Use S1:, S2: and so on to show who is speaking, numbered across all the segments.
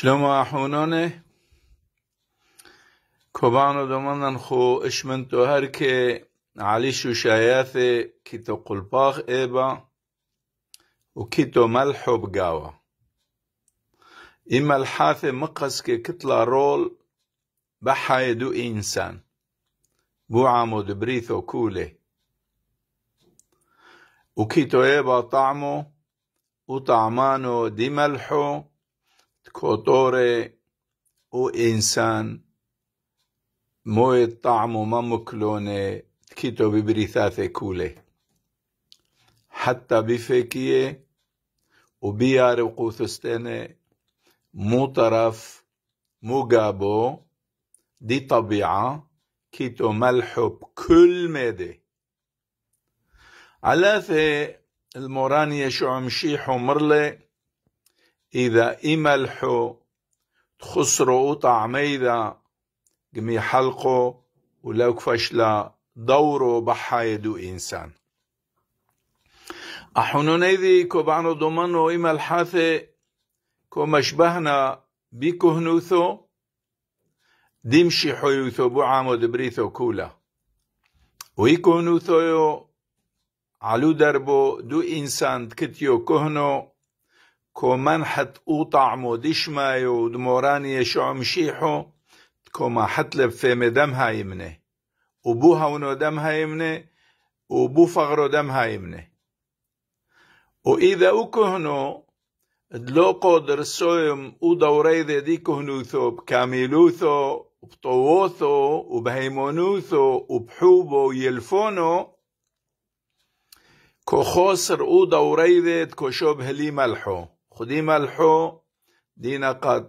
S1: شلما حونونه كوبانو دومنن خو اشمن اشمنتو هركي علي شو شاياثي كيتو قلباخ ايبا وكيتو ملحو بقاوة إما الحاثة مقص كي كتلا رول بحايدو إنسان بو عمود بريثو كولي تو ايبا طعمو وطعمانو دي ملحو او انسان موي طعم ما مكلوني تكيتو ببريثاثي كولي حتى بفكيه وبيار وقوثستيني مو طرف مو جابو دي طبيعة كيتو ملحو بكل مادة علاثة المورانية شو عمشيحو مرلي إذا إملحو تخسرو طعميدا جمي حلقو ولو كفشلا دورو بحايدو إنسان نيدي كوبانو دومانو إما الحاثي كو مشبهنا بكهنوثو ديمشي حيوثو بعامو دبريثو كولا ويكهنوثو يو علو دربو دو إنسان كتيو كهنو کو من حت أوطع مودشما ودموراني شعم شيحو كما حتلب في دمها يمنه وبوها ونو دمها يمنه وبو فغرو دمها يمنه وإذا أكهنو دلوقو درسوهم ودوري ذي دي كهنوثو بكاميلوثو وبطووثو وبهيمونوثو وبحوبو يلفونو كو خسر ودوري ذي كو شبه لي ملحو قديم الحو دينا قد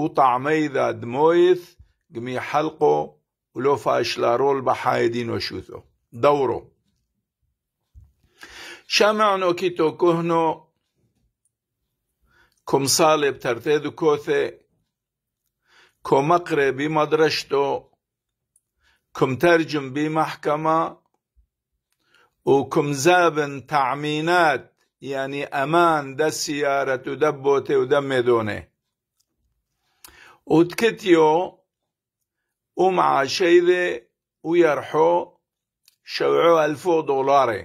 S1: وطعمي ذا دمويث جمي حلقه ولو فاشلارول بحايدين وشوثو دورو شمعنو كيتو كهنو كم صالب ترتيدو كوثي كم مقري بمدرشتو كم ترجم بمحكمة وكم زابن تعمينات يعني أمان دە سيارة و دەب وتكتيو تێ و دەمێ دۆنێ ئوتکتیۆ و معاشەیدێ و یەرحۆ شەوعۆ ئەلفۆ دۆڵارێ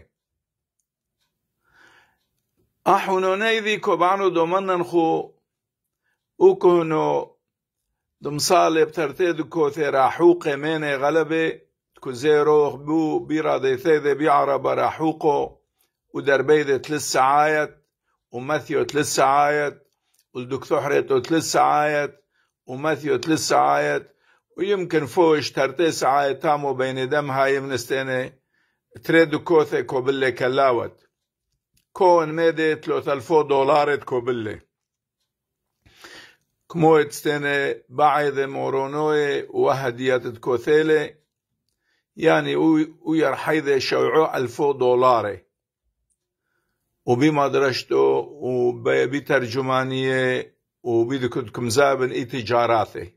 S1: ئەحونۆنەیدی کۆبان و دۆمەنەن خو وکۆنۆ دمساڵێ بتەرتێ دو کۆتێرا حوقێ مێنێ غەلەبێ کوزێرۆخ بوو بیرادەیتێ ودربيدة ثلاث ساعات وماثيو ثلاث ساعات والدكتور حريتو ثلاث ساعات وماثيو ثلاث ساعات ويمكن فوش ترتي ساعات تامو بين دم هاي من استيني تريدو كوثي كوبلة كلاوت كون ميدي تلوث الفو دولار كوبلة كموت ستيني بعد مورونوي وهديات كوثيلي يعني ويرحيذ شوعو ألفو دولاري وبمدرجته وبترجمانيه وبدكم زابن اي تجاراته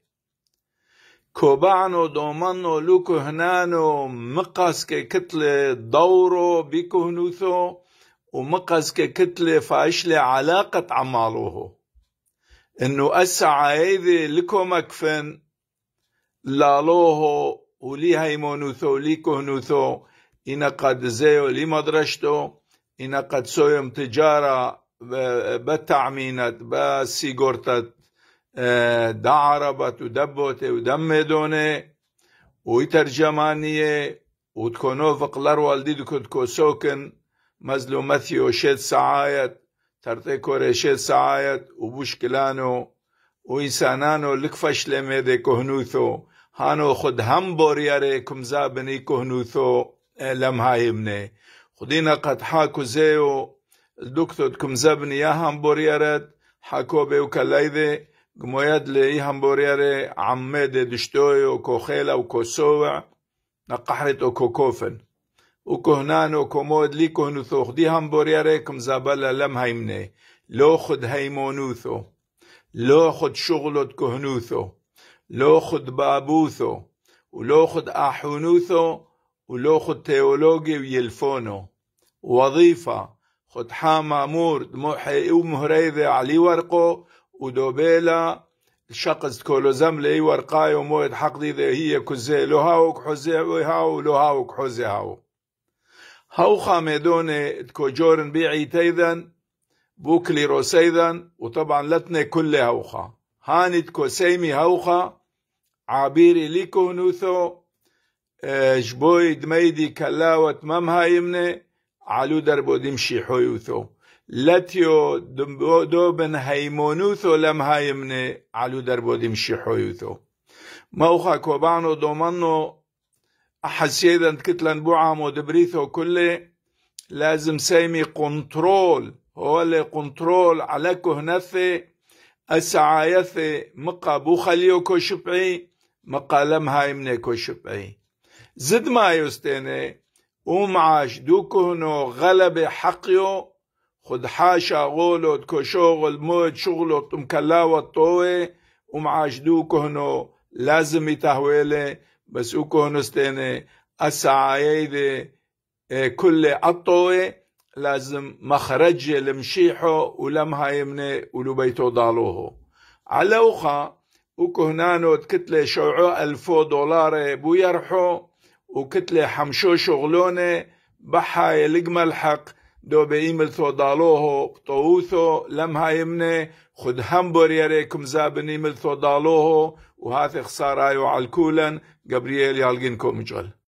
S1: كوبانو دومانو لوكو هنانو مقاس ككتلة دورو بكهنوثو ومقاس ككتلة فاشلة علاقة عمالوهو انه اسعى هيدي لكو مكفن لالوهو ولي هيمونوثو لي كهنوثو إن قد زيو لي مدرشتو اینا قد سویم تجاره بتعمینت بسیگورتت و بتدبت و دونه و وتكونو فقلر والدي دكت كو سوكن مزلو مثي سعایت سعايت ترتي و سعايت وبوشكلانو وإنسانانو لكفش لميدي كهنوثو هانو خود هم بورياري كمزابني كهنوثو لم نه ودينا قد حاكو زيو الدكتور كم زبني يا یا حاكو بيو و کەلایدێ گمۆیەت لێ ئی هەمبۆریارێ عەمێدێ دشتۆی و کۆخێلە و کۆسۆوە نەقەحرێت و کۆکۆفن و کۆهنان و کۆمۆد لی کۆن و تۆخدی هەمبۆریارێ کمزەبە لە لەم هەیمنێ لۆ خود هەیمۆنووتۆ لۆ خود شغلت کۆهنووتۆ لۆ خود بابووتۆ و لۆ خود ئاحونووتۆ و لۆ خود وظيفة حامة مور دموحي ومهريذة علي ورقو ودوبيلا الشقز كولو زملي ورقاي ومويد حقدي ذي هي كزي لهاوك حزي ويهاو لهاوك حزي هاو هاو خامدوني جورن بيعي تيذن بوكلي روسيذن وطبعا لتني كل هاوخا هاني تكو سيمي هاوخا عابيري ليكو نوثو آه، جبوي دميدي كلاوة ممها يمني علو در بودیم شیحوی و تو لە دو بن هیمونو تو لم لەم علو در بودیم شیحوی و تو موخا کۆبان و دۆمەن کتلن بو عامو بۆ کلی لازم سیمی قنترۆل هو لێ قنترۆل علە کوهنەفێ مقا بوو خەلیۆ کۆشپعی مقالەم های منێ كوشبعي زد ما يستيني ومعاش دوكهنو غلبة حقيو خد حاشا غولو شغل موت شغلو مكلاوة طوي ومعاش دوكهنو لازم يتهويلي بس وكهنو ستيني السعايدة آه، كل الطوي لازم لمشيحو ولم هايمني ولو بيتو ضالوهو على وخا وكهنانو تكتلي شوعو ألفو دولار بو يرحو وكتلة حمشو شغلونة بحا يلقم الحق دو بإيمل دالوهو طووثو لمها يمنة خد همبر يريكم زابن إيملثو ثو دالوهو وهاتي خسارة عالكولن الكولن جبريل يالقينكم جل